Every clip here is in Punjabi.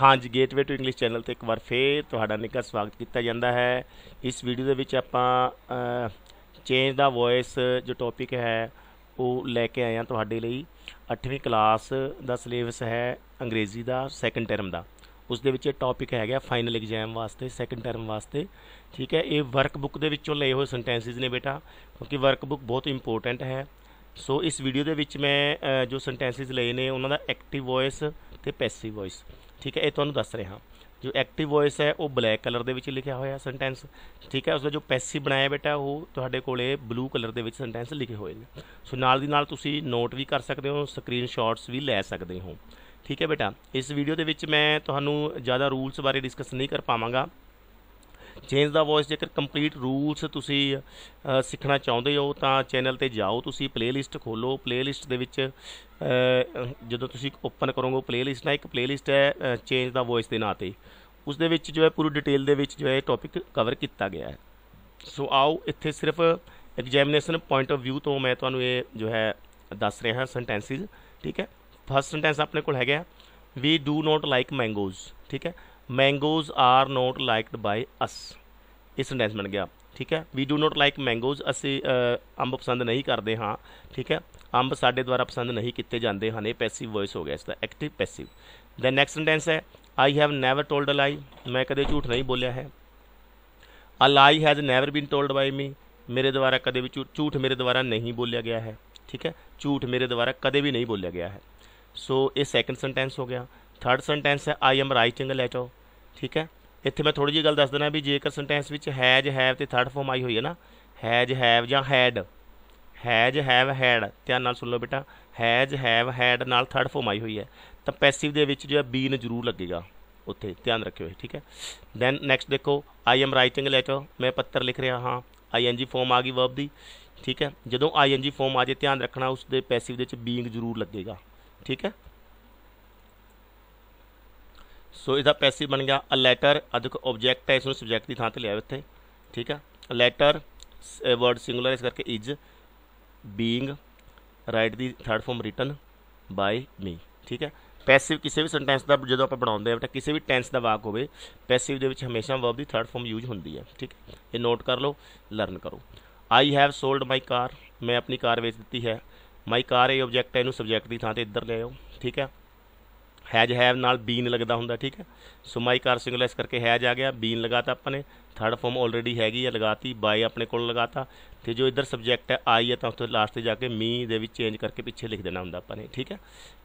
ਹਾਂਜੀ ਗੇਟਵੇ ਟੂ ਇੰਗਲਿਸ਼ ਚੈਨਲ ਤੇ ਇੱਕ ਵਾਰ ਫੇਰ ਤੁਹਾਡਾ ਨਿੱਘਾ ਸਵਾਗਤ ਕੀਤਾ ਜਾਂਦਾ ਹੈ ਇਸ ਵੀਡੀਓ ਦੇ ਵਿੱਚ ਆਪਾਂ ਚੇਂਜ ਦਾ ਵੌਇਸ ਜੋ ਟੌਪਿਕ ਹੈ ਉਹ ਲੈ ਕੇ ਆਏ ਹਾਂ ਤੁਹਾਡੇ ਲਈ 8ਵੀਂ ਕਲਾਸ ਦਾ ਸਿਲੇਬਸ ਹੈ ਅੰਗਰੇਜ਼ੀ ਦਾ ਸੈਕੰਡ ਟਰਮ ਦਾ ਉਸ ਦੇ ਵਿੱਚ ਇਹ ਟੌਪਿਕ ਹੈਗਾ ਫਾਈਨਲ ਐਗਜ਼ਾਮ ਵਾਸਤੇ ਸੈਕੰਡ ਟਰਮ ਵਾਸਤੇ ਠੀਕ ਹੈ ਇਹ ਵਰਕਬੁੱਕ ਦੇ ਵਿੱਚੋਂ ਲਏ ਹੋਏ ਸੈਂਟੈਂਸਿਸ ਨੇ ਬੇਟਾ ਕਿਉਂਕਿ ਵਰਕਬੁੱਕ ਬਹੁਤ ਇੰਪੋਰਟੈਂਟ ਹੈ ਸੋ ਇਸ ਵੀਡੀਓ ਦੇ ਵਿੱਚ ਮੈਂ ਜੋ ਸੈਂਟੈਂਸਿਸ ਲਏ ਨੇ ਉਹਨਾਂ ਦਾ ਐਕਟਿਵ ਵੌਇਸ ਤੇ ਪੈਸਿਵ ਵੌਇਸ ਠੀਕ ਹੈ ਇਹ ਤੁਹਾਨੂੰ ਦੱਸ ਰਿਹਾ ਹਾਂ ਜੋ ਐਕਟਿਵ ਵੌਇਸ ਹੈ ਉਹ ਬਲੈਕ ਕਲਰ ਦੇ ਵਿੱਚ ਲਿਖਿਆ ਹੋਇਆ ਸੈਂਟੈਂਸ ਠੀਕ ਹੈ ਉਸ ਦਾ ਜੋ ਪੈਸਿਵ ਬਣਾਇਆ ਬੇਟਾ ਉਹ ਤੁਹਾਡੇ ਕੋਲੇ ਬਲੂ ਕਲਰ ਦੇ ਵਿੱਚ ਸੈਂਟੈਂਸ ਲਿਖੇ ਹੋਏ ਨੇ ਸੋ ਨਾਲ ਦੀ ਨਾਲ ਤੁਸੀਂ ਨੋਟ ਵੀ ਕਰ ਸਕਦੇ ਹੋ ਸਕਰੀਨਸ਼ਾਟਸ ਵੀ ਲੈ ਸਕਦੇ ਹੋ ਠੀਕ ਹੈ ਬੇਟਾ ਇਸ ਵੀਡੀਓ ਦੇ ਵਿੱਚ ਮੈਂ ਤੁਹਾਨੂੰ ਜ਼ਿਆਦਾ ਰੂਲਸ ਬਾਰੇ ਡਿਸਕਸ ਨਹੀਂ ਕਰ ਪਾਵਾਂਗਾ ਚੇਂਜ ਦਾ ਵੌਇਸ ਜੇਕਰ ਕੰਪਲੀਟ ਰੂਲਸ ਤੁਸੀਂ ਸਿੱਖਣਾ ਚਾਹੁੰਦੇ ਹੋ ਤਾਂ ਚੈਨਲ ਤੇ ਜਾਓ ਤੁਸੀਂ ਪਲੇਲਿਸਟ ਖੋਲੋ ਪਲੇਲਿਸਟ ਦੇ ਵਿੱਚ ਜਦੋਂ ਤੁਸੀਂ ਓਪਨ ਕਰੋਗੇ ਪਲੇਲਿਸਟ ਨਾਲ ਇੱਕ ਪਲੇਲਿਸਟ ਹੈ ਚੇਂਜ ਦਾ ਵੌਇਸ ਦੇ ਨਾਂ ਤੇ ਉਸ ਦੇ ਵਿੱਚ ਜੋ ਹੈ ਪੂਰੀ ਡਿਟੇਲ ਦੇ ਵਿੱਚ ਜੋ ਹੈ ਟੌਪਿਕ ਕਵਰ ਕੀਤਾ ਗਿਆ ਹੈ ਸੋ ਆਓ ਇੱਥੇ ਸਿਰਫ ਐਗਜ਼ਾਮੀਨੇਸ਼ਨ ਪੁਆਇੰਟ ਆਫ ਵਿਊ ਤੋਂ ਮੈਂ ਤੁਹਾਨੂੰ ਇਹ ਜੋ ਹੈ ਦੱਸ ਰਿਹਾ ਹਾਂ ਸੈਂਟੈਂਸਿਸ ਠੀਕ ਹੈ ਫਸਟ ਸੈਂਟੈਂਸ ਆਪਣੇ ਕੋਲ ਹੈਗਾ ਵੀ ਡੂ ਨਾਟ ਲਾਈਕ ਮੈਂਗੋਜ਼ ਠੀਕ ਹੈ mangoes are not liked by us ਇਸ ਸੈਂਟੈਂਸ ਬਣ ਗਿਆ ਠੀਕ ਹੈ we do not like mangoes ਅਸੀਂ ਅੰਬ ਪਸੰਦ ਨਹੀਂ ਕਰਦੇ ਹਾਂ ਠੀਕ ਹੈ ਅੰਬ ਸਾਡੇ ਦੁਆਰਾ ਪਸੰਦ ਨਹੀਂ ਕੀਤੇ ਜਾਂਦੇ ਹਨ ਇਹ ਪੈਸਿਵ ਵੌਇਸ ਹੋ ਗਿਆ ਇਸ ਦਾ active passive then next sentence ਹੈ I have never told a lie ਮੈਂ ਕਦੇ ਝੂਠ ਨਹੀਂ ਬੋਲਿਆ ਹੈ a lie has never been told by me ਮੇਰੇ ਦੁਆਰਾ ਕਦੇ ਵੀ ਝੂਠ ਮੇਰੇ ਦੁਆਰਾ ਨਹੀਂ ਬੋਲਿਆ ਗਿਆ ਹੈ ਠੀਕ ਹੈ ਝੂਠ ਮੇਰੇ ਦੁਆਰਾ ਕਦੇ ਵੀ ਨਹੀਂ ਬੋਲਿਆ ਗਿਆ ਹੈ ਸੋ ਇਹ ਸੈਕੰਡ ਸੈਂਟੈਂਸ ਹੋ ਗਿਆ ਥਰਡ ਸੈਂਟੈਂਸ ਹੈ I am writing a letter ਠੀਕ ਹੈ ਇੱਥੇ ਮੈਂ ਥੋੜੀ ਜਿਹੀ ਗੱਲ ਦੱਸ ਦੇਣਾ ਵੀ ਜੇਕਰ ਸੈਂਟੈਂਸ ਵਿੱਚ ਹੈਜ ਹੈਵ ਤੇ ਥਰਡ ਫਾਰਮ ਆਈ ਹੋਈ ਹੈ ਨਾ ਹੈਜ ਹੈਵ ਜਾਂ ਹੈਡ ਹੈਜ ਹੈਵ ਹੈਡ ਧਿਆਨ ਨਾਲ ਸੁਣ ਲਓ ਬੇਟਾ ਹੈਜ ਹੈਵ ਹੈਡ ਨਾਲ ਥਰਡ ਫਾਰਮ ਆਈ ਹੋਈ ਹੈ ਤਾਂ ਪੈਸਿਵ ਦੇ ਵਿੱਚ ਜੋ ਹੈ ਬੀਨ ਜ਼ਰੂਰ ਲੱਗੇਗਾ ਉੱਥੇ ਧਿਆਨ ਰੱਖਿਓ ਠੀਕ ਹੈ ਦੈਨ ਨੈਕਸਟ ਦੇਖੋ ਆਈ ਐਮ ਰਾਈਟਿੰਗ ਲੈਟਰ ਮੈਂ ਪੱਤਰ ਲਿਖ ਰਿਹਾ ਹਾਂ ਆਈ ਐਨ ਜੀ ਫਾਰਮ ਆ ਗਈ ਵਰਬ ਦੀ ਠੀਕ ਹੈ ਜਦੋਂ ਆਈ ਐਨ ਜੀ ਫਾਰਮ ਆ ਜੇ ਧਿਆਨ ਰੱਖਣਾ ਉਸ ਦੇ ਪੈਸਿਵ ਦੇ ਵਿੱਚ ਬੀਇੰਗ ਜ਼ਰੂਰ ਲੱਗੇਗਾ ਠੀਕ ਹੈ ਸੋ ਇਹਦਾ ਪੈਸਿਵ ਬਣ ਗਿਆ ਅ ਲੈਟਰ ਅਧਿਕ ਆਬਜੈਕਟ ਹੈ ਇਸ ਨੂੰ ਸਬਜੈਕਟ ਦੀ ਥਾਂ ਤੇ ਲਿਆ ਇੱਥੇ ਠੀਕ ਹੈ ਲੈਟਰ ਵਰਡ ਸਿੰਗੂਲਰ ਇਸ ਕਰਕੇ ਇਜ ਬੀਇੰਗ ਰਾਈਟ ਦੀ third form written by me ਠੀਕ ਹੈ ਪੈਸਿਵ ਕਿਸੇ ਵੀ ਸੈਂਟੈਂਸ ਦਾ ਜਦੋਂ ਆਪਾਂ ਬਣਾਉਂਦੇ ਆ ਬੇਟਾ ਕਿਸੇ ਵੀ ਟੈਂਸ ਦਾ ਵਾਕ ਹੋਵੇ ਪੈਸਿਵ ਦੇ ਵਿੱਚ ਹਮੇਸ਼ਾ ਵਰਬ ਦੀ ਥਰਡ ਫਾਰਮ ਯੂਜ਼ ਹੁੰਦੀ ਹੈ ਠੀਕ ਇਹ ਨੋਟ ਕਰ ਲਓ ਲਰਨ ਕਰੋ ਆਈ ਹੈਵ ਸੋਲਡ ਮਾਈ ਕਾਰ ਮੈਂ ਆਪਣੀ ਕਾਰ ਵੇਚ ਦਿੱਤੀ ਹੈ ਮਾਈ ਕਾਰ ਇਹ ਆਬਜੈਕਟ ਹੈ ਇਹਨੂੰ ਸਬਜੈਕਟ ਦੀ ਥਾਂ ਤੇ ਇੱਧਰ ਲੈ ਆਓ ਠੀਕ ਹੈ ਹੈਜ ਹੈਵ ਨਾਲ ਬੀਨ ਲੱਗਦਾ ਹੁੰਦਾ ਠੀਕ ਹੈ ਸੋ ਮਾਈ ਕਾਰ ਸਿੰਗੂਲਰ ਕਰਕੇ ਹੈਜ ਆ ਗਿਆ ਬੀਨ ਲਗਾਤਾ ਆਪਾਂ ਨੇ ਥਰਡ ਫਾਰਮ ਆਲਰੇਡੀ ਹੈਗੀ ਆ ਲਗਾਤੀ ਬਾਈ ਆਪਣੇ ਕੋਲ ਲਗਾਤਾ ਤੇ ਜੋ ਇਧਰ ਸਬਜੈਕਟ ਹੈ ਆਈ ਹੈ ਤਾਂ ਤੋਂ ਲਾਸਟ ਤੇ ਜਾ ਕੇ ਮੀ ਦੇ ਵਿੱਚ ਚੇਂਜ ਕਰਕੇ ਪਿੱਛੇ ਲਿਖ ਦੇਣਾ ਹੁੰਦਾ ਆਪਾਂ ਨੇ ਠੀਕ ਹੈ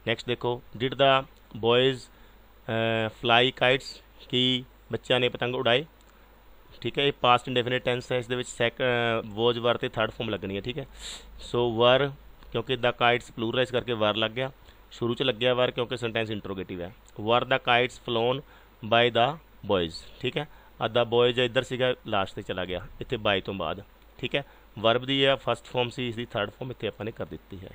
ਨੈਕਸਟ ਦੇਖੋ did the boys fly kites ਕੀ ਬੱਚਿਆਂ ਨੇ ਪਤੰਗ ਉਡਾਏ ਠੀਕ ਹੈ ਇਹ ਪਾਸਟ ਇੰਡੈਫੀਨਿਟ ਟੈਂਸ ਹੈ ਇਸ ਦੇ ਵਿੱਚ ਸੈਕ ਵੋਜ ਵਰ ਤੇ ਥਰਡ ਫਾਰਮ ਲੱਗਣੀ ਹੈ ਠੀਕ ਹੈ ਸੋ ਵਰ ਕਿਉਂਕਿ ਦਾ ਕਾਈਟਸ ਪਲੂਰਲਾਈਜ਼ ਕਰਕੇ ਵਰ ਲੱਗ ਗਿਆ ਸ਼ੁਰੂ ਚ ਲੱਗਿਆ ਵਰ ਕਿਉਂਕਿ ਸੈਂਟੈਂਸ ਇੰਟਰੋਗੇਟਿਵ ਹੈ ਵਰ ਦਾ ਕਾਈਟਸ ਫਲੋਨ ਬਾਈ ਦਾ ਬॉयਜ਼ ਠੀਕ ਹੈ ਅਦਾ ਦਾ ਬॉयਜ਼ ਇੱਧਰ ਸੀਗਾ ਲਾਸਟ ਤੇ ਚਲਾ ਗਿਆ ਇੱਥੇ ਬਾਈ ਤੋਂ ਬਾਅਦ ਠੀਕ ਹੈ ਵਰਬ ਦੀ ਇਹ ਫਰਸਟ ਫਾਰਮ ਸੀ ਇਸ ਦੀ ਥਰਡ ਫਾਰਮ ਇੱਥੇ ਆਪਾਂ ਨੇ ਕਰ ਦਿੱਤੀ ਹੈ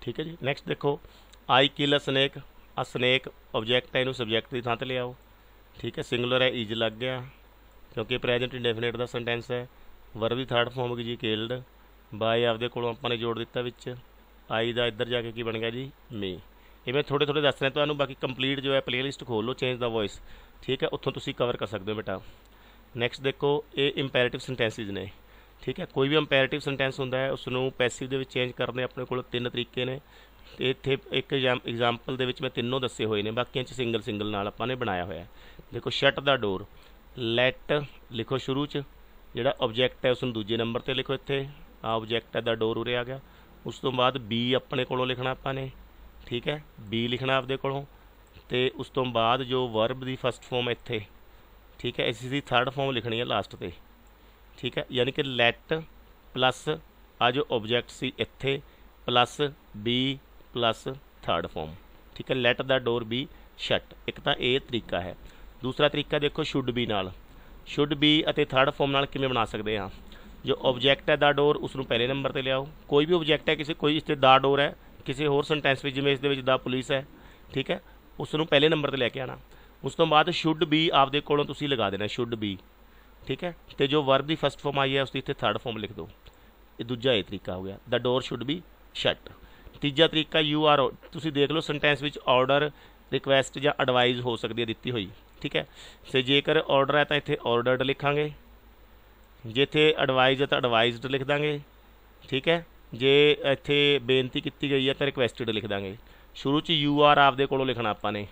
ਠੀਕ ਹੈ ਜੀ ਨੈਕਸਟ ਦੇਖੋ I kill a snake a snake object ਹੈ ਇਹਨੂੰ ਸਬਜੈਕਟ ਦੀ ਥਾਂ ਤੇ ਲਿਆਓ ਠੀਕ ਹੈ ਸਿੰਗੂਲਰ ਹੈ ਇਜ ਲੱਗ ਗਿਆ ਕਿਉਂਕਿ ਪ੍ਰੈਜ਼ੈਂਟ ਇਨਡੈਫੀਨਿਟ ਦਾ ਸੈਂਟੈਂਸ ਹੈ ਵਰਬ ਦੀ ਥਰਡ ਫਾਰਮ ਹੋ ਗਈ ਜੀ ਕਿਲਡ ਬਾਈ ਆਪਦੇ ਕੋਲੋਂ ਆਪਾਂ ਨੇ ਜੋੜ ਦਿੱਤਾ ਵਿੱਚ ਆਈ ਦਾ ਇੱਧਰ ਜਾ ਕੇ ਕੀ ਬਣ ਗਿਆ ਜੀ ਮੀ ਇਹ ਮੈਂ ਥੋੜੇ ਥੋੜੇ ਦੱਸ ਰਿਹਾ ਤੁਹਾਨੂੰ ਬਾਕੀ ਕੰਪਲੀਟ ਜੋ ਹੈ ਪਲੇਲਿਸਟ ਖੋਲ ਲਓ ਚੇਂਜ ਦਾ ਵੌਇਸ ਠੀਕ ਹੈ ਉੱਥੋਂ ਤੁਸੀਂ ਕਵਰ ਕਰ ਸਕਦੇ ਹੋ ਬੇਟਾ ਨੈਕਸਟ ਦੇਖੋ ਇਹ ਇੰਪੈਰੇਟਿਵ ਸੈਂਟੈਂਸਿਸ ਨੇ ਠੀਕ ਹੈ ਕੋਈ ਵੀ ਇੰਪੈਰੇਟਿਵ ਸੈਂਟੈਂਸ ਹੁੰਦਾ ਹੈ ਉਸ ਨੂੰ ਪੈਸਿਵ ਦੇ ਵਿੱਚ ਚੇਂਜ ਦੇ ਆਪਣੇ ਕੋਲ ਤਿੰਨ ਤਰੀਕੇ ਨੇ ਤੇ ਇੱਥੇ ਇੱਕ ਐਗਜ਼ਾਮਪਲ ਦੇ ਵਿੱਚ ਮੈਂ ਤਿੰਨੋਂ ਦੱਸੇ ਹੋਏ ਨੇ ਬਾਕੀਆਂ 'ਚ ਸਿੰਗਲ ਸਿੰਗਲ ਨਾਲ ਆਪਾਂ ਨੇ ਬਣਾਇਆ ਹੋਇਆ ਦੇਖੋ ਸ਼ਟ ਦਾ ਡੋਰ ਲੈਟ ਲਿਖੋ ਸ਼ੁਰੂ 'ਚ ਜਿਹੜਾ ਆਬਜੈਕਟ ਹੈ ਉਸ ਨੂੰ ਦੂਜੇ ਨੰਬਰ ਤੇ ਲਿਖੋ ਇੱਥੇ ਆ ਆਬਜੈਕਟ ਹੈ ਦਾ ਡੋਰ ਉਰੇ ਆ ਗਿਆ ਉਸ ਤੋਂ ਬਾਅਦ b ਆਪਣੇ ਕੋਲੋਂ ਲਿਖਣਾ ਆਪਾਂ ਨੇ ਠੀਕ ਹੈ b ਲਿਖਣਾ ਆਪਦੇ ਕੋਲੋਂ ਤੇ ਉਸ ਤੋਂ ਬਾਅਦ ਜੋ ਵਰਬ ਦੀ ਫਸਟ ਫਾਰਮ ਇੱਥੇ ਠੀਕ ਹੈ ਇਸ ਦੀ ਥਰਡ ਫਾਰਮ ਲਿਖਣੀ ਹੈ ਲਾਸਟ ਤੇ ਠੀਕ ਹੈ ਯਾਨੀ ਕਿ ਲੈਟ ਪਲੱਸ ਆ ਜੋ ਆਬਜੈਕਟ ਸੀ ਇੱਥੇ plus b plus third form ਠੀਕ ਹੈ let the door be shut ਇੱਕ ਤਾਂ ਇਹ ਤਰੀਕਾ ਹੈ ਦੂਸਰਾ ਤਰੀਕਾ ਦੇਖੋ ਸ਼ੁੱਡ ਬੀ ਨਾਲ ਸ਼ੁੱਡ ਬੀ ਅਤੇ ਥਰਡ ਫਾਰਮ ਨਾਲ ਕਿਵੇਂ ਬਣਾ ਸਕਦੇ ਹਾਂ ਜੋ ਆਬਜੈਕਟ ਹੈ ਦਾ ਡੋਰ ਉਸ ਨੂੰ ਪਹਿਲੇ ਨੰਬਰ ਤੇ ਲਿਆਓ ਕੋਈ ਵੀ ਆਬਜੈਕਟ ਹੈ ਕਿਸੇ ਕੋਈ ਇਸਤੇ ਦਾ ਡੋਰ ਹੈ ਕਿਸੇ ਹੋਰ ਸੈਂਟੈਂਸ ਵਿੱਚ ਜਿਵੇਂ ਇਸ ਦੇ ਵਿੱਚ ਦਾ ਪੁਲਿਸ ਹੈ ਠੀਕ ਹੈ ਉਸ ਨੂੰ ਪਹਿਲੇ ਨੰਬਰ ਤੇ ਲੈ ਕੇ ਆਣਾ ਉਸ ਤੋਂ ਬਾਅਦ ਸ਼ੁੱਡ ਬੀ ਆਪਦੇ ਕੋਲੋਂ ਤੁਸੀਂ ਲਗਾ ਦੇਣਾ ਸ਼ੁੱਡ ਬੀ ਠੀਕ ਹੈ ਤੇ ਜੋ ਵਰਬ ਦੀ ਫਰਸਟ ਫਾਰਮ ਆਈ ਹੈ ਉਸ ਦੀ ਇੱਥੇ ਥਰਡ ਫਾਰਮ ਲਿਖ ਦਿਓ ਇਹ ਦੂਜਾ ਇਹ ਤਰੀਕਾ ਹੋ ਗਿਆ the door should be shut ਤੀਜਾ ਤਰੀਕਾ ਯੂ ਆਰ ਤੁਸੀਂ ਦੇਖ ਲਓ ਸੈਂਟੈਂਸ ਵਿੱਚ ਆਰਡਰ ਰਿਕੁਐਸਟ ਜਾਂ ਐਡਵਾਈਸ ਹੋ ਸਕਦੀ ਹੈ ਦਿੱਤੀ ਹੋਈ ਠੀਕ ਹੈ ਤੇ ਜੇਕਰ ਆਰਡਰ ਹੈ ਤਾਂ ਇੱਥੇ ਆਰਡਰਡ ਲਿਖਾਂਗੇ ਜਿੱਥੇ ਐਡਵਾਈਜ਼ ਤਾਂ ਐਡਵਾਈਜ਼ਡ ਲਿਖ ਦਾਂਗੇ ਠੀਕ ਹੈ ਜੇ ਇੱਥੇ ਬੇਨਤੀ ਕੀਤੀ ਗਈ ਹੈ ਤਾਂ ਰਿਕੁਐਸਟਡ ਲਿਖ ਦਾਂਗੇ ਸ਼ੁਰੂ 'ਚ ਯੂ ਆਰ ਆਪਦੇ ਕੋਲੋਂ ਲਿਖਣਾ ਆਪਾਂ ਨੇ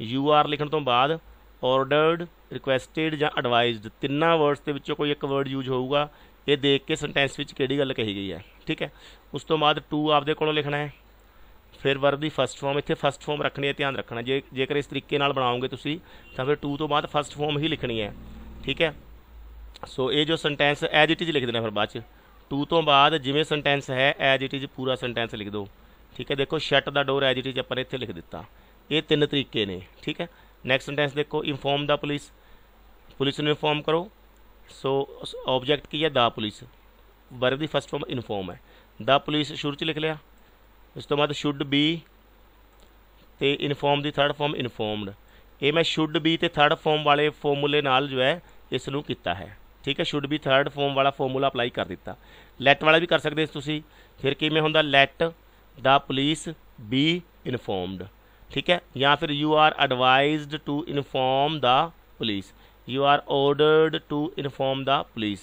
ਯੂ ਆਰ ਲਿਖਣ ਤੋਂ ਬਾਅਦ ਆਰਡਰਡ ਰਿਕੁਐਸਟਡ ਜਾਂ ਐਡਵਾਈਜ਼ਡ ਤਿੰਨਾਂ ਵਰਡਸ ਦੇ ਵਿੱਚੋਂ ਕੋਈ ਇੱਕ ਵਰਡ ਯੂਜ਼ ਹੋਊਗਾ ਇਹ ਦੇਖ ਕੇ ਸੈਂਟੈਂਸ ਵਿੱਚ ਕਿਹੜੀ ਗੱਲ ਕਹੀ ਗਈ ਹੈ ਠੀਕ ਹੈ ਉਸ ਤੋਂ ਬਾਅਦ ਟੂ ਆਪਦੇ ਕੋਲੋਂ ਲਿਖਣਾ ਹੈ ਫਿਰ ਵਰਬ ਦੀ ਫਸਟ ਫਾਰਮ ਇੱਥੇ ਫਸਟ ਫਾਰਮ ਰੱਖਣੀ ਹੈ ਧਿਆਨ ਰੱਖਣਾ ਜੇ ਜੇਕਰ ਇਸ ਤਰੀਕੇ ਨਾਲ ਬਣਾਓਗੇ ਤੁਸੀਂ ਤਾਂ ਫਿਰ ਟੂ ਤੋਂ ਬਾਅਦ ਫਸਟ ਫਾਰਮ ਹੀ ਲਿਖਣੀ ਹੈ ਠੀਕ ਹੈ ਸੋ ਇਹ ਜੋ ਸੈਂਟੈਂਸ ਐਜ਼ ਇਟ ਇਜ਼ ਲਿਖ ਦੇਣਾ ਫਿਰ ਬਾਅਦ ਚ ਟੂ ਤੋਂ ਬਾਅਦ ਜਿਵੇਂ ਸੈਂਟੈਂਸ ਹੈ ਐਜ਼ ਇਟ ਇਜ਼ ਪੂਰਾ ਸੈਂਟੈਂਸ ਲਿਖ ਦਿਓ ਠੀਕ ਹੈ ਦੇਖੋ shut the door as it is ਆਪਾਂ ਇੱਥੇ ਲਿਖ ਦਿੱਤਾ ਇਹ ਤਿੰਨ ਤਰੀਕੇ ਨੇ ਠੀਕ ਹੈ ਨੈਕਸਟ ਸੈਂਟੈਂਸ ਦੇਖੋ ਇਨਫੋਰਮ ਦਾ ਪੁਲਿਸ ਪੁਲਿਸ ਨੂੰ ਇਨਫੋਰਮ ਕਰੋ ਸੋ ਆਬਜੈਕਟ ਕੀ ਹੈ ਦਾ ਪੁਲਿਸ ਵਰਬ ਦੀ ਫਸਟ ਫਾਰਮ ਇਨਫੋਰਮ ਹੈ ਦਾ ਪੁਲਿਸ ਸ਼ੁਰੂ ਚ ਲਿਖ ਲਿਆ ਉਸ ਤੋਂ ਬਾਅਦ ਸ਼ੁੱਡ ਬੀ ਤੇ ਇਨਫੋਰਮ ਦੀ ਥਰਡ ਫਾਰਮ ਇਨਫੋਰਮਡ ਇਹ ਮੈਂ ਸ਼ੁੱਡ ਬੀ ਤੇ ਥਰਡ ਫਾਰਮ ਵਾਲੇ ਫਾਰਮੂਲੇ ਨਾਲ ਜੋ ਹੈ ਇਸ ਨੂੰ ਕੀਤਾ ਹੈ ਠੀਕ ਹੈ ਸ਼ੁੱਡ ਬੀ ਥਰਡ ਫਾਰਮ ਵਾਲਾ ਫਾਰਮੂਲਾ ਅਪਲਾਈ ਕਰ ਦਿੱਤਾ ਲੈਟ ਵਾਲਾ ਵੀ ਕਰ ਸਕਦੇ ਤੁਸੀਂ ਫਿਰ ਕਿਵੇਂ ਹੁੰਦਾ let the police be informed ਠੀਕ ਹੈ ਜਾਂ ਫਿਰ you are advised to inform the police you are ordered to inform the police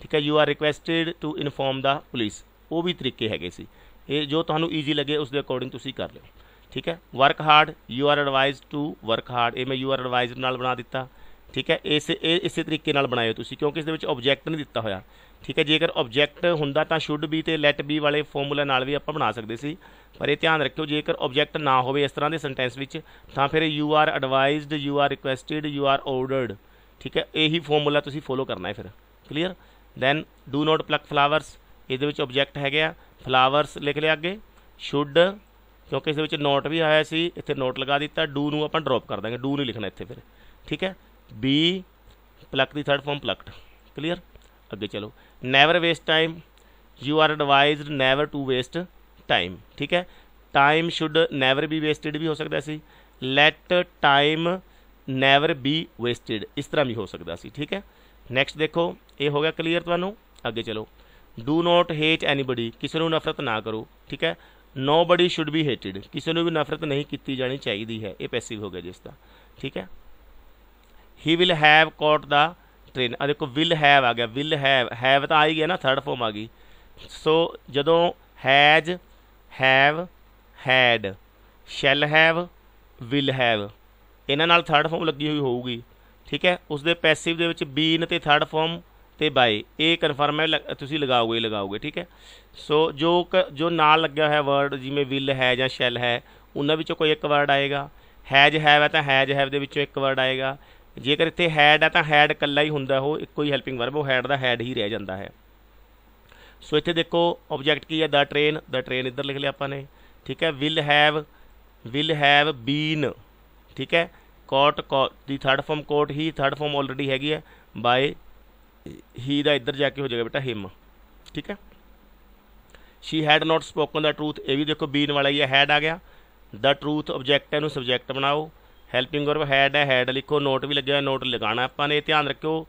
ਠੀਕ ਹੈ you are requested to inform the police ਉਹ ਵੀ ਤਰੀਕੇ ਹੈਗੇ ਸੀ ਇਹ ਜੋ ਤੁਹਾਨੂੰ ਈਜ਼ੀ ਲੱਗੇ ਉਸ ਦੇ ਅਕੋਰਡਿੰਗ ਤੁਸੀਂ ਕਰ ਲਿਓ ਠੀਕ ਹੈ work hard you are advised to work hard ਇਹ ਮੈਂ ਯੂ ਆਰ ਐਡਵਾਈਜ਼ਡ ਨਾਲ ਬਣਾ ਦਿੱਤਾ ਠੀਕ ਹੈ ਇਸ ਇਹ ਇਸੇ ਤਰੀਕੇ ਨਾਲ ਬਣਾਇਓ ਤੁਸੀਂ ਕਿਉਂਕਿ ਇਸ ਦੇ ਵਿੱਚ ਆਬਜੈਕਟ ਨਹੀਂ ਦਿੱਤਾ ਹੋਇਆ ਠੀਕ ਹੈ ਜੇਕਰ ਆਬਜੈਕਟ ਹੁੰਦਾ ਤਾਂ ਸ਼ੁੱਡ ਬੀ ਤੇ ਲੈਟ ਬੀ ਵਾਲੇ ਫਾਰਮੂਲਾ ਨਾਲ ਵੀ ਆਪਾਂ ਬਣਾ ਸਕਦੇ ਸੀ ਪਰ ਇਹ ਧਿਆਨ ਰੱਖਿਓ ਜੇਕਰ ਆਬਜੈਕਟ ਨਾ ਹੋਵੇ ਇਸ ਤਰ੍ਹਾਂ ਦੇ ਸੈਂਟੈਂਸ ਵਿੱਚ ਤਾਂ ਫਿਰ you are advised you are requested you are ordered ਠੀਕ ਹੈ ਇਹੀ ਫਾਰਮੂਲਾ ਤੁਸੀਂ ਫੋਲੋ ਕਰਨਾ ਹੈ ਫਿਰ clear then do not pluck flowers ਇਹਦੇ ਵਿੱਚ ਆਬਜੈਕਟ ਹੈਗੇ ਆ ਫਲਾਵਰਸ ਲਿਖ ਲਿਆ ਅੱਗੇ ਸ਼ੁੱਡ ਕਿਉਂਕਿ ਇਸ ਦੇ ਵਿੱਚ ਨੋਟ ਵੀ ਆਇਆ ਸੀ ਇੱਥੇ ਨੋਟ ਲਗਾ ਦਿੱਤਾ ਡੂ ਨੂੰ ਆਪਾਂ ਡ੍ਰੌਪ ਕਰ ਦਾਂਗੇ ਡੂ ਨਹੀਂ ਲਿਖਣਾ ਇੱਥੇ ਫਿਰ ਠੀਕ ਹੈ बी प्लक दी थर्ड फॉर्म प्लक्ड क्लियर अगे चलो never waste time you are advise never to waste time ठीक है time should never be wasted भी हो सकता सी let time never be wasted इस तरह भी हो सकता सी ठीक है नैक्सट देखो ये हो गया क्लीयर ਤੁਹਾਨੂੰ अगे चलो डू नॉट हेट एनीबडी किसी नफरत ना करो ठीक है nobody should be hated किसी भी नफरत नहीं की ਕੀਤੀ चाहिए है ਹੈ पैसिव हो गया ਗਿਆ ਜਿਸ ਦਾ ਠੀਕ ਹੀ will have caught the train ਆ ਦੇਖੋ ਵਿਲ ਹੈਵ ਆ ਗਿਆ ਵਿਲ ਹੈਵ ਹੈਵ ਤਾਂ ਆ ਹੀ ਗਿਆ ਨਾ ਥਰਡ ਫਾਰਮ ਆ ਗਈ ਸੋ ਜਦੋਂ has have had shall have will have ਇਹਨਾਂ ਨਾਲ ਥਰਡ ਫਾਰਮ ਲੱਗੀ ਹੋਈ ਹੋਊਗੀ ਠੀਕ ਹੈ ਉਸ ਦੇ ਪੈਸਿਵ ਦੇ ਵਿੱਚ ਬੀਨ ਤੇ ਥਰਡ ਫਾਰਮ ਤੇ ਬਾਈ ਇਹ ਕਨਫਰਮ ਹੈ ਤੁਸੀਂ ਲਗਾਓਗੇ ਲਗਾਓਗੇ ਠੀਕ ਹੈ ਸੋ ਜੋ ਜੋ ਨਾਲ ਲੱਗਿਆ ਹੋਇਆ ਵਰਡ ਜਿਵੇਂ ਵਿਲ ਹੈ ਜਾਂ ਸ਼ੈਲ ਹੈ ਉਹਨਾਂ ਵਿੱਚੋਂ ਕੋਈ ਇੱਕ ਵਰਡ ਆਏਗਾ ਹੈਜ ਹੈਵ ਹੈ ਤਾਂ ਹੈਜ ਹੈਵ ਦੇ ਵਿੱਚੋਂ ਇੱਕ ਵਰਡ ਆਏਗਾ ਜੇਕਰ ਇੱਥੇ ਹੈਡ ਹੈ ਤਾਂ ਹੈਡ ਕੱਲਾ ਹੀ ਹੁੰਦਾ ਉਹ ਇੱਕੋ ਹੀ ਹੈਲਪਿੰਗ ਵਰਬ ਉਹ ਹੈਡ ਦਾ ਹੈਡ ਹੀ ਰਹਿ ਜਾਂਦਾ ਹੈ ਸੋ ਇੱਥੇ ਦੇਖੋ ਆਬਜੈਕਟ ਕੀ ਹੈ ਦਾ ਟ੍ਰੇਨ ਦਾ ਟ੍ਰੇਨ ਇੱਧਰ ਲਿਖ ਲਿਆ ਆਪਾਂ ਨੇ ਠੀਕ ਹੈ will have will have been ਠੀਕ ਹੈ ਕੋਟ ਦੀ ਥਰਡ ਫਾਰਮ ਕੋਟ ਹੀ ਥਰਡ ਫਾਰਮ ਆਲਰੇਡੀ ਹੈਗੀ ਹੈ ਬਾਏ ਹੀ ਦਾ ਇੱਧਰ ਜਾ ਕੇ ਹੋ ਜਾਏਗਾ ਬੇਟਾ ਹਿਮ ਠੀਕ ਹੈ she had not spoken the truth ਇਹ ਵੀ ਦੇਖੋ ਬੀਨ ਵਾਲਾ ਹੀ ਹੈ ਹੈਡ ਆ ਗਿਆ ਦਾ ਟਰੂਥ ਆਬਜੈਕਟ ਹੈ ਨੂੰ ਸਬਜੈਕਟ ਬਣਾਓ ਹੈਲਪਿੰਗ ਵਰਬ ਹੈਡ ਹੈ ਹੈਡ ਲਿਖੋ ਨੋਟ ਵੀ ਲੱਗਿਆ ਨੋਟ ਲਗਾਣਾ ਆਪਾਂ ਨੇ ਧਿਆਨ ਰੱਖਿਓ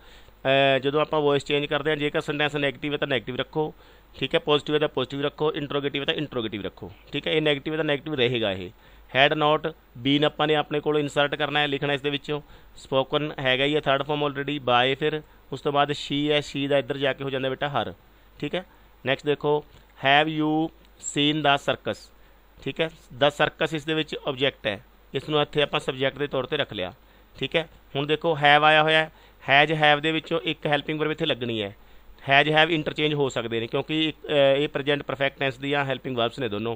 ਜਦੋਂ ਆਪਾਂ ਵੌਇਸ ਚੇਂਜ ਕਰਦੇ ਹਾਂ ਜੇਕਰ ਸੈਂਟੈਂਸ 네ਗੇਟਿਵ ਹੈ ਤਾਂ 네ਗੇਟਿਵ ਰੱਖੋ ਠੀਕ ਹੈ ਪੋਜ਼ਿਟਿਵ ਹੈ ਤਾਂ ਪੋਜ਼ਿਟਿਵ ਰੱਖੋ ਇੰਟਰੋਗੇਟਿਵ ਹੈ ਤਾਂ ਇੰਟਰੋਗੇਟਿਵ ਰੱਖੋ ਠੀਕ ਹੈ ਇਹ 네ਗੇਟਿਵ ਹੈ ਤਾਂ 네ਗੇਟਿਵ ਰਹੇਗਾ ਇਹ ਹੈਡ ਨੋਟ ਬੀਨ ਆਪਾਂ ਨੇ ਆਪਣੇ ਕੋਲ ਇਨਸਰਟ ਕਰਨਾ ਹੈ ਲਿਖਣਾ ਇਸ ਦੇ ਵਿੱਚੋਂ ਸਪੋਕਨ ਹੈਗਾ ਹੀ ਹੈ ਥਰਡ ਫਾਰਮ ਆਲਰੇਡੀ ਬਾਏ ਫਿਰ ਉਸ ਤੋਂ ਬਾਅਦ ਸ਼ੀ ਹੈ ਸ਼ੀ ਦਾ ਇੱਧਰ ਜਾ ਕੇ ਹੋ ਜਾਂਦਾ ਬੇਟਾ ਹਰ ਠੀਕ ਹੈ ਨੈਕਸਟ ਦੇਖੋ have you seen the circus ਠੀਕ ਹੈ ਦਾ ਸਰਕਸ ਇਸ ਦੇ ਵਿੱਚ ਆਬਜੈਕਟ ਹੈ ਇਸ ਨੂੰ ਇੱਥੇ ਆਪਾਂ ਸਬਜੈਕਟ ਦੇ ਤੌਰ ਤੇ ਰੱਖ ਲਿਆ ਠੀਕ ਹੈ ਹੁਣ ਦੇਖੋ ਹੈਵ ਆਇਆ ਹੋਇਆ ਹੈ ਹੈਜ ਹੈਵ ਦੇ ਵਿੱਚੋਂ ਇੱਕ ਹੈਲਪਿੰਗ ਵਰਬ ਇੱਥੇ ਲੱਗਣੀ ਹੈ ਹੈਜ ਹੈਵ ਇੰਟਰਚੇਂਜ ਹੋ ਸਕਦੇ ਨੇ ਕਿਉਂਕਿ ਇਹ ਪ੍ਰੈਜ਼ੈਂਟ ਪਰਫੈਕਟ ਟੈਂਸ ਦੀਆਂ ਹੈਲਪਿੰਗ ਵਰਬਸ ਨੇ ਦੋਨੋਂ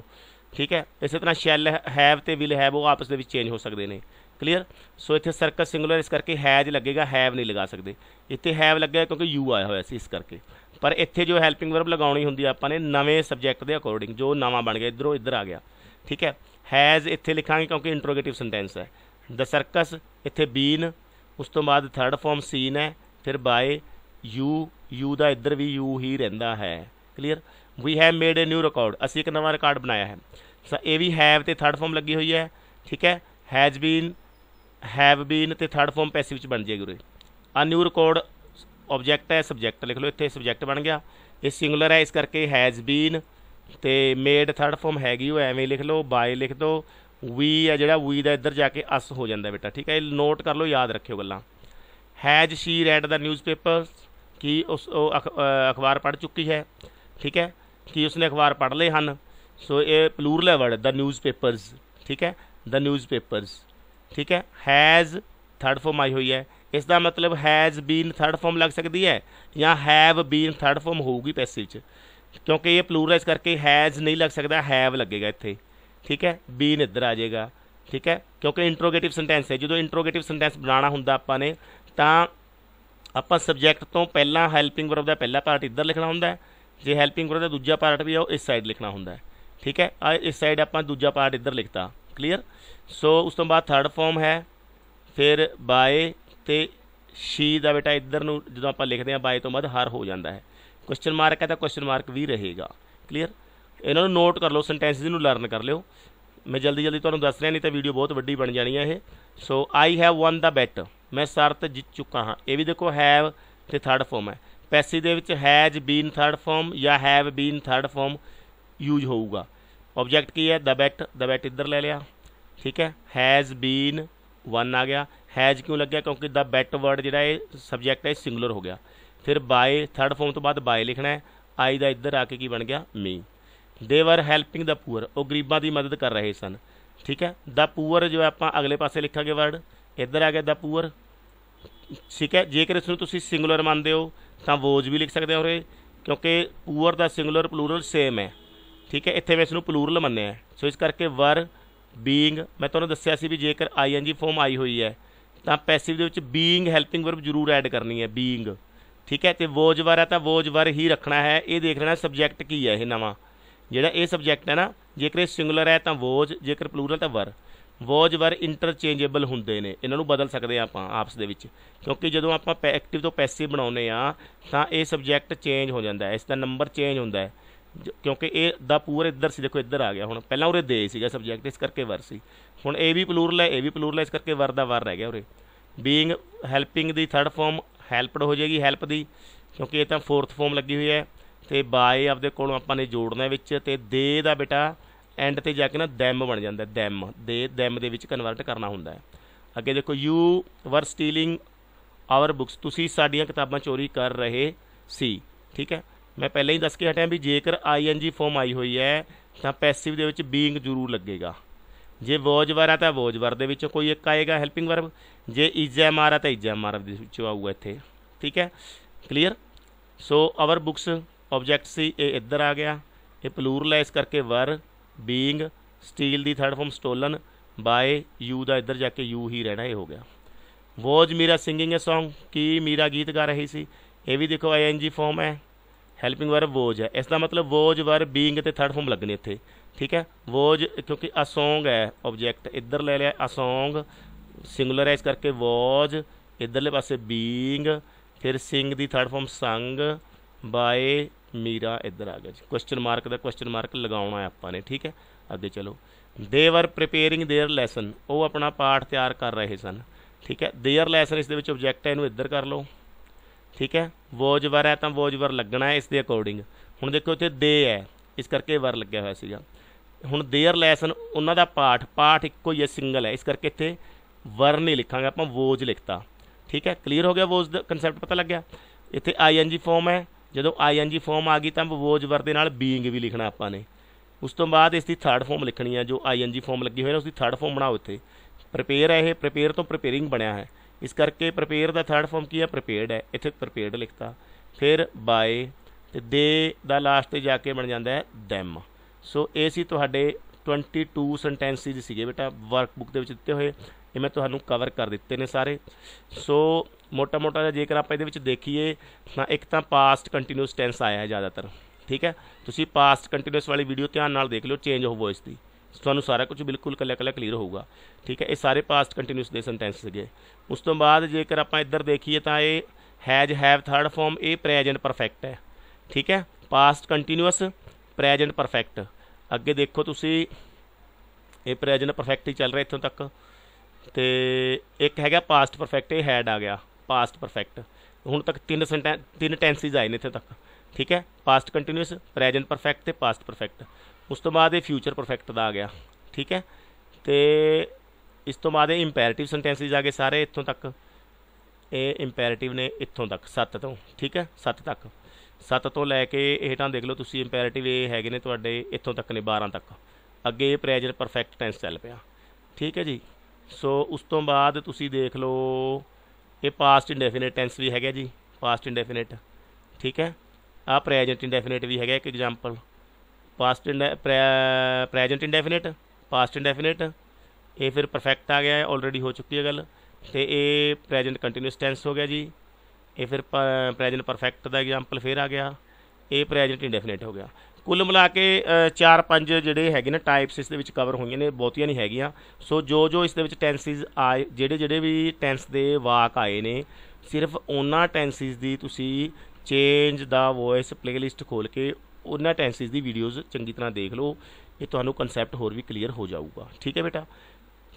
ਠੀਕ ਹੈ ਇਸੇ ਤਰ੍ਹਾਂ ਸ਼ੈਲ ਹੈਵ ਤੇ ਵਿਲ ਹੈਵ ਉਹ ਆਪਸ ਦੇ ਵਿੱਚ ਚੇਂਜ ਹੋ ਸਕਦੇ ਨੇ ਕਲੀਅਰ ਸੋ ਇੱਥੇ ਸਰਕਲ ਸਿੰਗੂਲਰ ਇਸ ਕਰਕੇ ਹੈਜ ਲੱਗੇਗਾ ਹੈਵ ਨਹੀਂ ਲਗਾ ਸਕਦੇ ਇੱਥੇ ਹੈਵ ਲੱਗਿਆ ਕਿਉਂਕਿ ਯੂ ਆਇਆ ਹੋਇਆ ਸੀ ਇਸ ਕਰਕੇ ਪਰ ਇੱਥੇ ਜੋ ਹੈਲਪਿੰਗ ਵਰਬ ਲਗਾਉਣੀ ਹੁੰਦੀ ਆ ਆਪਾਂ ਨੇ ਨਵੇਂ ਸਬਜੈਕਟ ਦੇ ਅਕੋਰਡਿੰਗ ਜੋ ਨਵਾਂ ਬਣ ਗਿਆ ਇਧਰੋਂ ਇਧਰ ਆ ਗਿਆ ਠੀਕ ਹੈ ਹੈਜ਼ ਇੱਥੇ ਲਿਖਾਂਗੇ ਕਿਉਂਕਿ ਇੰਟਰੋਗੇਟਿਵ ਸੈਂਟੈਂਸ ਹੈ ਦ ਸਰਕਸ ਇੱਥੇ ਬੀਨ ਉਸ ਤੋਂ ਬਾਅਦ ਥਰਡ ਫਾਰਮ ਸੀਨ ਹੈ ਫਿਰ ਬਾਏ ਯੂ ਯੂ ਦਾ ਇੱਧਰ ਵੀ ਯੂ ਹੀ ਰਹਿੰਦਾ ਹੈ clear we have made a new record ਅਸੀਂ ਇੱਕ ਨਵਾਂ ਰਿਕਾਰਡ ਬਣਾਇਆ ਹੈ ਸੋ ਇਹ ਵੀ ਹੈਵ ਤੇ ਥਰਡ ਫਾਰਮ ਲੱਗੀ ਹੋਈ ਹੈ ਠੀਕ ਹੈ ਹੈਜ਼ ਬੀਨ ਹੈਵ ਬੀਨ ਤੇ ਥਰਡ ਫਾਰਮ ਪੈਸਿਵ ਵਿੱਚ ਬਣ ਜਾਏਗੀ ਉਰੇ ਆ ਨਿਊ ਰਿਕਾਰਡ ਆਬਜੈਕਟ ਹੈ ਸਬਜੈਕਟ ਲਿਖ ਲਓ ਇੱਥੇ ਸਬਜੈਕਟ ਬਣ ਗਿਆ ਇਹ ਸਿੰਗੂਲਰ ਹੈ ਇਸ ਕਰਕੇ ਹੈਜ਼ ਬੀਨ ਤੇ ਮੇਡ ਥਰਡ ਫਾਰਮ ਹੈਗੀ ਉਹ ਐਵੇਂ ਲਿਖ ਲਓ ਬਾਏ ਲਿਖ ਦਿਓ ਵੀ ਆ ਜਿਹੜਾ ਵੀ ਦਾ ਇੱਧਰ ਜਾ ਕੇ ਅਸ ਹੋ ਜਾਂਦਾ ਬੇਟਾ ਠੀਕ ਹੈ ਇਹ ਨੋਟ ਕਰ ਲਓ ਯਾਦ ਰੱਖਿਓ ਗੱਲਾਂ has she read the newspaper ਕੀ ਉਸ ਅਖਬਾਰ ਪੜ ਚੁੱਕੀ ਹੈ ਠੀਕ ਹੈ ਕੀ ਉਸਨੇ ਅਖਬਾਰ ਪੜ ਲਏ ਹਨ ਸੋ ਇਹ ਪਲੂਰਲ ਵਰਡ ਦਾ ਨਿਊਜ਼ਪੇਪਰਸ ਠੀਕ ਹੈ ਦਾ ਨਿਊਜ਼ਪੇਪਰਸ ਠੀਕ ਹੈ ਹੈਜ਼ ਥਰਡ ਫਾਰਮ ਆਈ ਹੋਈ ਹੈ ਇਸ ਦਾ ਮਤਲਬ ਹੈਜ਼ ਬੀਨ ਥਰਡ ਫਾਰਮ ਲੱਗ ਸਕਦੀ ਹੈ ਜਾਂ ਹੈਵ ਬੀਨ ਥਰਡ ਫਾਰਮ ਹੋਊਗੀ ਪੈਸਿਵ ਚ ਕਿਉਂਕਿ ਇਹ ਪਲੂਰਲਾਈਜ਼ ਕਰਕੇ ਹੈਜ਼ ਨਹੀਂ ਲੱਗ ਸਕਦਾ ਹੈਵ ਲੱਗੇਗਾ ਇੱਥੇ ਠੀਕ ਹੈ ਬੀਨ ਇੱਧਰ ਆ ਜਾਏਗਾ ਠੀਕ ਹੈ ਕਿਉਂਕਿ ਇੰਟਰੋਗੇਟਿਵ ਸੈਂਟੈਂਸ ਹੈ ਜਦੋਂ ਇੰਟਰੋਗੇਟਿਵ ਸੈਂਟੈਂਸ ਬਣਾਉਣਾ ਹੁੰਦਾ ਆਪਾਂ ਨੇ ਤਾਂ ਆਪਾਂ ਸਬਜੈਕਟ ਤੋਂ ਪਹਿਲਾਂ ਹੈਲਪਿੰਗ ਵਰਬ ਦਾ ਪਹਿਲਾ ਪਾਰਟ ਇੱਧਰ ਲਿਖਣਾ ਹੁੰਦਾ ਜੇ ਹੈਲਪਿੰਗ ਵਰਬ ਦਾ ਦੂਜਾ ਪਾਰਟ ਵੀ ਆ ਉਹ ਇਸ ਸਾਈਡ ਲਿਖਣਾ ਹੁੰਦਾ ਠੀਕ ਹੈ ਆ ਇਸ ਸਾਈਡ ਆਪਾਂ ਦੂਜਾ ਪਾਰਟ ਇੱਧਰ ਲਿਖਤਾ ਕਲੀਅਰ ਸੋ ਉਸ ਤੋਂ ਬਾਅਦ ਥਰਡ ਫਾਰਮ ਹੈ ਫਿਰ ਬਾਏ ਤੇ ਸ਼ੀ ਦਾ ਬੇਟਾ ਇੱਧਰ ਨੂੰ ਜਦੋਂ ਆਪਾਂ ਲਿਖਦੇ ਆ ਬਾਏ ਤੋਂ ਬਾਅਦ ਹਰ ਹੋ ਜਾਂਦਾ ਹੈ ਕੁਐਸਚਨ ਮਾਰਕ ਹੈ ਤਾਂ ਕੁਐਸਚਨ ਮਾਰਕ ਵੀ ਰਹੇਗਾ ਕਲੀਅਰ ਇਹਨਾਂ ਨੂੰ ਨੋਟ ਕਰ ਲਓ ਸੈਂਟੈਂਸਿਸ ਨੂੰ ਲਰਨ ਕਰ ਲਿਓ ਮੈਂ ਜਲਦੀ ਜਲਦੀ ਤੁਹਾਨੂੰ ਦੱਸ ਰਿਹਾ ਨਹੀਂ ਤਾਂ ਵੀਡੀਓ ਬਹੁਤ ਵੱਡੀ ਬਣ ਜਾਣੀ ਹੈ ਇਹ so I have won the bet ਮੈਂ ਸਰਤ ਜਿੱਤ ਚੁੱਕਾ ਹਾਂ ਇਹ ਵੀ ਦੇਖੋ ਹੈਵ ਤੇ ਥਰਡ ਫਾਰਮ ਹੈ ਪੈਸੀ ਦੇ ਵਿੱਚ ਹੈਜ਼ ਬੀਨ ਥਰਡ ਫਾਰਮ ਜਾਂ have been third form use ਹੋਊਗਾ ਆਬਜੈਕਟ ਕੀ ਹੈ ਦਾ ਬੈਟ ਦਾ ਬੈਟ ਇੱਧਰ ਲੈ ਲਿਆ ਠੀਕ ਹੈ ਹੈਜ਼ ਬੀਨ ਵਨ ਆ ਗਿਆ ਹੈਜ਼ ਕਿਉਂ ਲੱਗਿਆ ਕਿਉਂਕਿ ਦਾ ਬੈਟ ਵਰਡ ਜਿਹੜਾ ਇਹ ਸਬਜੈਕਟ ਹੈ ਸਿੰਗੂਲਰ ਹੋ ਗਿਆ ਫਿਰ ਬਾਏ ਥਰਡ ਫਾਰਮ ਤੋਂ ਬਾਅਦ ਬਾਏ ਲਿਖਣਾ ਹੈ ਆਈ ਦਾ ਇੱਧਰ ਆ ਕੇ ਕੀ ਬਣ ਗਿਆ ਮੀ ਦੇ ਵਰ ਹੈਲਪਿੰਗ ਦਾ ਪੂਅਰ ਉਹ ਗਰੀਬਾਂ ਦੀ ਮਦਦ ਕਰ ਰਹੇ ਸਨ ਠੀਕ ਹੈ ਦਾ ਪੂਅਰ ਜੋ ਆਪਾਂ ਅਗਲੇ ਪਾਸੇ ਲਿਖਾਂਗੇ ਵਰਡ ਇੱਧਰ ਆ ਗਿਆ ਦਾ ਪੂਅਰ ਠੀਕ ਹੈ ਜੇਕਰ ਇਸ ਨੂੰ ਤੁਸੀਂ ਸਿੰਗੂਲਰ ਮੰਨਦੇ ਹੋ ਤਾਂ ਵੋਜ ਵੀ ਲਿਖ ਸਕਦੇ ਹੋ ਰੇ ਕਿਉਂਕਿ ਪੂਅਰ ਦਾ ਸਿੰਗੂਲਰ ਪਲੂਰਲ ਸੇਮ ਹੈ ਠੀਕ ਹੈ ਇੱਥੇ ਮੈਂ ਇਸ ਨੂੰ ਪਲੂਰਲ ਮੰਨਿਆ ਸੋ ਇਸ ਕਰਕੇ ਵਰ ਬੀਇੰਗ ਮੈਂ ਤੁਹਾਨੂੰ ਦੱਸਿਆ ਸੀ ਵੀ ਜੇਕਰ ਆਈਐਨਜੀ ਫਾਰਮ ਆਈ ਹੋਈ ਹੈ ਤਾਂ ਪੈਸਿਵ ਦੇ ਵਿੱਚ ਬੀਇੰਗ ਹੈਲਪਿੰਗ ਵਰਬ ਜ਼ਰੂਰ ਐਡ ਕਰਨੀ ਹੈ ਬੀਇੰਗ ਠੀਕ ਹੈ ਤੇ ਵੋਜਵਰ ਹੈ ਤਾਂ ਵੋਜਵਰ ਹੀ ਰੱਖਣਾ ਹੈ ਇਹ ਦੇਖ ਲੈਣਾ ਸਬਜੈਕਟ ਕੀ ਹੈ ਇਹ ਨਵਾਂ ਜਿਹੜਾ ਇਹ ਸਬਜੈਕਟ ਹੈ ਨਾ ਜੇਕਰ ਇਹ ਸਿੰਗੂਲਰ ਹੈ ਤਾਂ ਵੋਜ ਜੇਕਰ ਪਲੂਰਲ ਤਾਂ ਵਰ ਵੋਜ ਵਰ ਇੰਟਰਚੇਂਜੇਬਲ ਹੁੰਦੇ ਨੇ ਇਹਨਾਂ ਨੂੰ ਬਦਲ ਸਕਦੇ ਆ ਆਪਾਂ ਆਪਸ ਦੇ ਵਿੱਚ ਕਿਉਂਕਿ ਜਦੋਂ ਆਪਾਂ ਐਕਟਿਵ ਤੋਂ ਪੈਸਿਵ ਬਣਾਉਨੇ ਆ ਤਾਂ ਇਹ ਸਬਜੈਕਟ ਚੇਂਜ ਹੋ ਜਾਂਦਾ ਹੈ ਇਸ ਦਾ ਨੰਬਰ ਚੇਂਜ ਹੁੰਦਾ ਹੈ ਕਿਉਂਕਿ ਇਹ ਦਾ ਪੂਰ ਇੱਧਰ ਸੀ ਦੇਖੋ ਇੱਧਰ ਆ ਗਿਆ ਹੁਣ ਪਹਿਲਾਂ ਉਰੇ ਦੇ ਸੀਗਾ ਸਬਜੈਕਟ ਇਸ ਕਰਕੇ ਵਰ ਸੀ ਹੁਣ ਇਹ ਵੀ ਪਲੂਰਲ ਹੈ ਇਹ ਵੀ ਪਲੂਰਲ ਹੈ ਇਸ ਕਰਕੇ ਵਰ ਦਾ ਵਰ ਰਹਿ ਗਿਆ ਉਰੇ ਬੀਇੰਗ ਹੈਲਪਿੰਗ ਦੀ ਥਰਡ ਫਾਰਮ ਹੈਲਪਡ ਹੋ ਜਾਏਗੀ ਹੈਲਪ ਦੀ ਕਿਉਂਕਿ ਇਹ ਤਾਂ ਫੋਰਥ ਫਾਰਮ ਲੱਗੀ ਹੋਈ ਹੈ ਤੇ ਬਾਏ ਆਪਦੇ ਕੋਲੋਂ ਆਪਾਂ ਨੇ ਜੋੜਨਾ ਵਿੱਚ ਤੇ ਦੇ ਦਾ ਬੇਟਾ ਐਂਡ ਤੇ ਜਾ ਕੇ ਨਾ ਦੈਮ ਬਣ ਜਾਂਦਾ ਦੈਮ ਦੇ ਦੈਮ ਦੇ ਵਿੱਚ ਕਨਵਰਟ ਕਰਨਾ ਹੁੰਦਾ ਹੈ ਅੱਗੇ ਦੇਖੋ ਯੂ ਵਰ ਸਟੀਲਿੰਗ ਆਵਰ ਬੁక్స్ ਤੁਸੀਂ ਸਾਡੀਆਂ ਕਿਤਾਬਾਂ ਚੋਰੀ ਕਰ ਰਹੇ ਸੀ ਠੀਕ ਹੈ ਮੈਂ ਪਹਿਲਾਂ ਹੀ ਦੱਸ ਕੇ ਹਟਿਆ ਵੀ ਜੇਕਰ ਆਈਐਨਜੀ ਫਾਰਮ ਆਈ ਹੋਈ ਹੈ ਤਾਂ ਪੈਸਿਵ ਦੇ ਵਿੱਚ ਬੀਇੰਗ ਜ਼ਰੂਰ ਲੱਗੇਗਾ ਜੇ ਵੋਜਵਰ ਵਾਰਾ ਤਾਂ ਵੋਜਵਰ ਦੇ ਵਿੱਚ ਕੋਈ ਇੱਕ ਆਏਗਾ ਹੈਲਪਿੰਗ ਵਰਬ ਜੇ ਇਜ਼ੈਮਾਰ ਆ ਤਾਂ ਇਜ਼ੈਮਾਰ ਦੇ ਵਿੱਚ ਆਊਗਾ ਇੱਥੇ ਠੀਕ ਹੈ clear so our books object ਸੀ ਇਹ ਇੱਧਰ ਆ ਗਿਆ ਇਹ ਪਲੂਰਲਾਈਸ ਕਰਕੇ ਵਰ ਬੀਇੰਗ ਸਟੀਲ ਦੀ third form stolen by you ਦਾ ਇੱਧਰ ਜਾ ਕੇ ਯੂ ਹੀ ਰਹਿਣਾ ਇਹ ਹੋ ਗਿਆ was Meera singing a Song ਕੀ ਮੀਰਾ ਗੀਤ ਗਾ ਰਹੀ ਸੀ ਇਹ ਵੀ ਦੇਖੋ ਆਈਐਨਜੀ ਫਾਰਮ ਹੈ ਹੈਲਪਿੰਗ ਵਰਬ ਵੋਜ ਹੈ ਇਸ ਦਾ ਮਤਲਬ ਵੋਜ ਵਰ ਬੀਇੰਗ ਤੇ ਥਰਡ ਫਾਰਮ ਲੱਗਣੀ ਇੱਥੇ ਠੀਕ ਹੈ ਵੋਜ ਕਿਉਂਕਿ असोंग है ਹੈ ਆਬਜੈਕਟ ਇੱਧਰ ਲੈ ਲਿਆ ਸਿੰਗੂਲਰ ਹੈ ਸਿੰਗੂਲਰਾਈਜ਼ ਕਰਕੇ ਵਾਜ ਇੱਧਰਲੇ ਪਾਸੇ ਬੀਇੰਗ ਫਿਰ ਸਿੰਗ ਦੀ third form sung by Meera ਇੱਧਰ ਆ ਗਿਆ ਜੀ ਕੁਐਸਚਨ ਮਾਰਕ ਦਾ ਕੁਐਸਚਨ ਮਾਰਕ ਲਗਾਉਣਾ ਹੈ ਆਪਾਂ ਨੇ ਠੀਕ ਹੈ ਅੱਗੇ ਚਲੋ ਦੇ ਵਰ ਪ੍ਰੀਪੇਅਰਿੰਗ देयर ਲੈਸਨ ਉਹ ਆਪਣਾ ਪਾਠ ਤਿਆਰ ਕਰ ਰਹੇ ਸਨ ਠੀਕ ਹੈ देयर ਲੈਸਨ ਇਸ ਦੇ ਵਿੱਚ ਆਬਜੈਕਟ ਹੈ ਇਹਨੂੰ ਇੱਧਰ ਕਰ ਲਓ ਠੀਕ ਹੈ ਵੋਜ ਵਰ ਹੈ ਤਾਂ ਵੋਜ ਵਰ ਲੱਗਣਾ ਹੈ ਇਸ ਦੇ ਅਕੋਰਡਿੰਗ ਹੁਣ ਦੇਖੋ ਇੱਥੇ ਦੇ ਹੈ ਇਸ ਕਰਕੇ ਵਰ ਲੱਗਿਆ ਹੋਇਆ ਸੀਗਾ ਹੁਣ देयर ਲੈਸਨ ਉਹਨਾਂ ਦਾ ਪਾਠ ਪਾਠ ਇੱਕੋ ਹੀ ਹੈ ਸਿੰਗਲ ਹੈ ਇਸ ਕਰਕੇ ਇੱਥੇ ਵਰ ਨਹੀਂ ਲਿਖਾਂਗੇ ਆਪਾਂ ਵੋਜ ਲਿਖਤਾ ਠੀਕ ਹੈ ਕਲੀਅਰ ਹੋ ਗਿਆ ਵੋਜ ਦਾ ਕਨਸੈਪਟ ਪਤਾ ਲੱਗ ਗਿਆ ਇੱਥੇ ਆਈਐਨਜੀ ਫਾਰਮ ਹੈ ਜਦੋਂ ਆਈਐਨਜੀ ਫਾਰਮ ਆ ਗਈ ਤਾਂ ਵੋਜ ਵਰ ਦੇ ਨਾਲ ਬੀਇੰਗ ਵੀ ਲਿਖਣਾ ਆਪਾਂ ਨੇ ਉਸ ਤੋਂ ਬਾਅਦ ਇਸ ਦੀ ਥਰਡ ਫਾਰਮ ਲਿਖਣੀ ਹੈ ਜੋ ਆਈਐਨਜੀ ਫਾਰਮ ਲੱਗੀ ਹੋਈ ਹੈ ਉਸ ਦੀ ਥਰਡ ਫਾਰਮ ਬਣਾਓ ਇੱਥੇ ਪ੍ਰਪੇਅਰ ਹੈ ਇਹ ਪ੍ਰਪੇਅਰ ਤੋਂ ਪ੍ਰਪੇਅਰਿੰਗ ਬਣਿਆ ਹੈ ਇਸ ਕਰਕੇ ਪ੍ਰਪੇਅਰ ਦਾ ਥਰਡ ਫਾਰਮ ਕੀ ਹੈ ਪ੍ਰਪੇਅਰਡ ਹੈ ਇੱਥੇ ਪ੍ਰਪੇਅਰਡ ਲਿਖਤਾ ਫਿਰ ਬਾਏ ਤੇ ਦੇ ਦਾ ਲਾਸਟ ਤੇ ਜਾ ਕੇ ਬਣ ਜਾਂਦਾ ਹੈ ਦੈਮ ਸੋ ਇਹ ਸੀ ਤੁਹਾਡੇ 22 ਸੈਂਟੈਂਸਿਸ ਸੀਗੇ ਬੇਟਾ ਵਰਕਬੁੱਕ ਦੇ ਵਿੱਚ ਦਿੱਤੇ ਹੋਏ ਇਹ ਮੈਂ ਤੁਹਾਨੂੰ ਕਵਰ ਕਰ ਦਿੱਤੇ ਨੇ ਸਾਰੇ ਸੋ ਮੋਟਾ ਮੋਟਾ ਜੇਕਰ ਆਪਾਂ ਇਹਦੇ ਵਿੱਚ ਦੇਖੀਏ ਤਾਂ ਇੱਕ ਤਾਂ ਪਾਸਟ ਕੰਟੀਨਿਊਸ ਟੈਂਸ ਆਇਆ ਹੈ ਜ਼ਿਆਦਾਤਰ ਠੀਕ ਹੈ ਤੁਸੀਂ ਪਾਸਟ ਕੰਟੀਨਿਊਸ ਵਾਲੀ ਵੀਡੀਓ ਧਿਆਨ ਨਾਲ ਦੇਖ ਲਿਓ ਚੇਂਜ ਆਫ ਵੌਇਸ ਦੀ ਤੁਹਾਨੂੰ ਸਾਰਾ ਕੁਝ ਬਿਲਕੁਲ ਕੱਲਾ ਕੱਲਾ ਕਲੀਅਰ ਹੋਊਗਾ ਠੀਕ ਹੈ ਇਹ ਸਾਰੇ ਪਾਸਟ ਕੰਟੀਨਿਊਸ ਦੇ ਸੈਂਟੈਂਸ ਸੀਗੇ ਉਸ ਤੋਂ ਬਾਅਦ ਜੇਕਰ ਆਪਾਂ ਇੱਧਰ ਦੇਖੀਏ ਤਾਂ ਇਹ ਹੈਜ਼ ਹੈਵ ਥਰਡ ਫਾਰਮ ਇਹ ਪ੍ਰੈਜ਼ੈਂਟ ਪਰਫੈਕਟ ਹੈ ਠੀਕ ਹੈ ਪਾਸਟ ਕੰਟੀਨਿਊਸ ਪ੍ਰੈਜੈਂਟ ਪਰਫੈਕਟ ਅੱਗੇ ਦੇਖੋ ਤੁਸੀਂ ਇਹ ਪ੍ਰੈਜੈਂਟ ਪਰਫੈਕਟ ਹੀ ਚੱਲ ਰਿਹਾ ਇੱਥੋਂ ਤੱਕ ਤੇ ਇੱਕ ਹੈਗਾ ਪਾਸਟ ਪਰਫੈਕਟ ਇਹ ਹੈਡ ਆ ਗਿਆ ਪਾਸਟ ਪਰਫੈਕਟ ਹੁਣ ਤੱਕ ਤਿੰਨ ਤਿੰਨ ਟੈਂਸਿਸ ਆਏ ਨੇ ਇੱਥੇ ਤੱਕ ਠੀਕ ਹੈ ਪਾਸਟ ਕੰਟੀਨਿਊਸ ਪ੍ਰੈਜੈਂਟ ਪਰਫੈਕਟ ਤੇ ਪਾਸਟ ਪਰਫੈਕਟ ਉਸ ਤੋਂ ਬਾਅਦ ਇਹ ਫਿਊਚਰ ਪਰਫੈਕਟ ਦਾ ਆ ਗਿਆ ਠੀਕ ਹੈ ਤੇ ਇਸ ਤੋਂ ਬਾਅਦ ਇਹ ਇੰਪੈਰੇਟਿਵ ਸੈਂਟੈਂਸਿਸ ਆ ਗਏ ਸਾਰੇ ਇੱਥੋਂ ਤੱਕ ਇਹ ਇੰਪੈਰੇਟਿਵ ਨੇ ਇੱਥੋਂ ਤੱਕ 7 ਤੋਂ ਠੀਕ ਹੈ 7 ਤੱਕ 7 ਤੋਂ ਲੈ ਕੇ ਇਹ ਤਾਂ ਦੇਖ ਲਓ ਤੁਸੀਂ ਇੰਪੈਰੇਟਿਵ ਇਹ ਹੈਗੇ ਨੇ ਤੁਹਾਡੇ ਇੱਥੋਂ ਤੱਕ ਨੇ 12 ਤੱਕ ਅੱਗੇ ਪ੍ਰੈਜ਼ੈਂਟ ਪਰਫੈਕਟ ਟੈਂਸ ਚੱਲ ਪਿਆ ਠੀਕ ਹੈ ਜੀ ਸੋ ਉਸ ਤੋਂ ਬਾਅਦ ਤੁਸੀਂ ਦੇਖ ਲਓ ਇਹ ਪਾਸਟ ਇਨਡੈਫੀਨਿਟ ਟੈਂਸ ਵੀ ਹੈਗਾ ਜੀ ਪਾਸਟ ਇਨਡੈਫੀਨਿਟ ਠੀਕ ਹੈ ਆ ਪ੍ਰੈਜ਼ੈਂਟ ਇਨਡੈਫੀਨਿਟ ਵੀ ਹੈਗਾ ਇੱਕ example past present indefinite past indefinite ਇਹ ਫਿਰ ਪਰਫੈਕਟ ਆ ਗਿਆ ਹੈ ਆਲਰੇਡੀ ਹੋ ਚੁੱਕੀ ਹੈ ਗੱਲ ਤੇ ਇਹ ਪ੍ਰੈਜ਼ੈਂਟ ਕੰਟੀਨਿਊਸ ਟੈਂਸ ਹੋ ਗਿਆ ਜੀ ਇਹ ਫਿਰ ਪ੍ਰੈਜ਼ੈਂਟ ਪਰਫੈਕਟ ਦਾ ਐਗਜ਼ਾਮਪਲ ਫਿਰ ਆ ਗਿਆ ਇਹ ਪ੍ਰੈਜ਼ੈਂਟ ਇਨਡੈਫੀਨਿਟ ਹੋ ਗਿਆ ਕੁੱਲ ਮਿਲਾ ਕੇ 4-5 ਜਿਹੜੇ ਹੈਗੇ ਨੇ ਟਾਈਪਸ ਇਸ ਦੇ ਵਿੱਚ ਕਵਰ ਹੋਈਆਂ ਨੇ ਬਹੁਤੀਆਂ ਨਹੀਂ ਹੈਗੀਆਂ ਸੋ ਜੋ ਜੋ ਇਸ ਦੇ ਵਿੱਚ ਟੈਂਸਿਸ ਆਏ ਜਿਹੜੇ ਜਿਹੜੇ ਵੀ ਟੈਂਸ ਦੇ ਵਾਕ ਆਏ ਨੇ ਸਿਰਫ ਉਹਨਾਂ ਟੈਂਸਿਸ ਦੀ ਤੁਸੀਂ ਚੇਂਜ ਦਾ ਵੌਇਸ ਪਲੇਲਿਸਟ ਖੋਲ ਕੇ ਉਹਨਾਂ ਟੈਂਸਿਸ ਦੀ ਵੀਡੀਓਜ਼ ਚੰਗੀ ਤਰ੍ਹਾਂ ਦੇਖ ਲਓ ਇਹ ਤੁਹਾਨੂੰ ਕਨਸੈਪਟ ਹੋਰ ਵੀ ਕਲੀਅਰ ਹੋ ਜਾਊਗਾ ਠੀਕ ਹੈ ਬੇਟਾ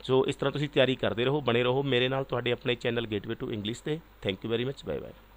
ਸੋ ਇਸ ਤਰ੍ਹਾਂ ਤੁਸੀਂ ਤਿਆਰੀ ਕਰਦੇ ਰਹੋ ਬਣੇ ਰਹੋ ਮੇਰੇ ਨਾਲ ਤੁਹਾਡੇ ਆਪਣੇ ਚੈਨਲ ਗੇਟਵੇ ਟੂ ਇੰਗਲਿਸ਼ ਤੇ thank you very much bye bye